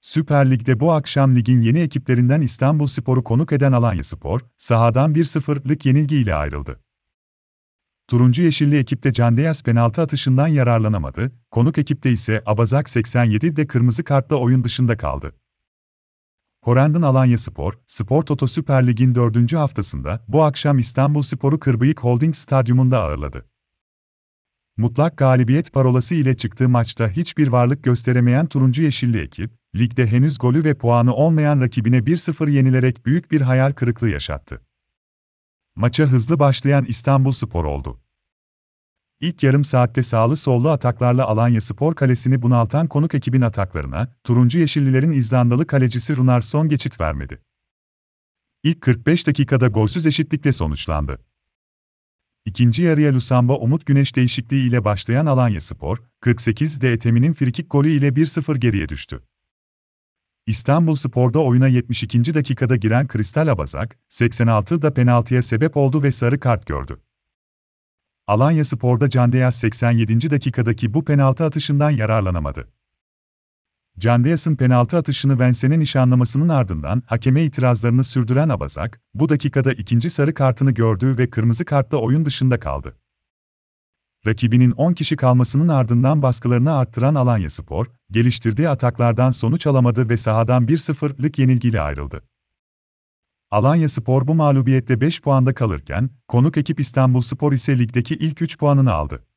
Süper Lig'de bu akşam ligin yeni ekiplerinden İstanbul Spor'u konuk eden Alanya Spor, sahadan 1-0'lık yenilgiyle ayrıldı. Turuncu Yeşilli ekipte Candeyas penaltı atışından yararlanamadı, konuk ekipte ise Abazak 87 de kırmızı kartla oyun dışında kaldı. Horendon Alanya Spor, Spor Toto Süper Lig'in 4. haftasında bu akşam İstanbul Spor'u Kırbıyık Holding Stadyumunda ağırladı. Mutlak galibiyet parolası ile çıktığı maçta hiçbir varlık gösteremeyen turuncu yeşilli ekip, ligde henüz golü ve puanı olmayan rakibine 1-0 yenilerek büyük bir hayal kırıklığı yaşattı. Maça hızlı başlayan İstanbul Spor oldu. İlk yarım saatte sağlı sollu ataklarla Alanya Spor kalesini bunaltan konuk ekibin ataklarına, turuncu yeşillilerin İzlandalı kalecisi son geçit vermedi. İlk 45 dakikada golsüz eşitlikle sonuçlandı. İkinci yarıya Lusamba Umut Güneş değişikliği ile başlayan Alanya Spor, 48'de Etemi'nin frikik golü ile 1-0 geriye düştü. İstanbul Spor'da oyuna 72. dakikada giren Kristal Abazak, 86'da penaltıya sebep oldu ve sarı kart gördü. Alanya Spor'da Candeyaz 87. dakikadaki bu penaltı atışından yararlanamadı. Candeyas'ın penaltı atışını Vense'nin nişanlamasının ardından hakeme itirazlarını sürdüren Abazak, bu dakikada ikinci sarı kartını gördü ve kırmızı kartla oyun dışında kaldı rakibinin 10 kişi kalmasının ardından baskılarını arttıran Alanya Spor, geliştirdiği ataklardan sonuç alamadı ve sahadan 1-0'lık yenilgiyle ayrıldı. Alanya Spor bu mağlubiyette 5 puanda kalırken, konuk ekip İstanbul Spor ise ligdeki ilk 3 puanını aldı.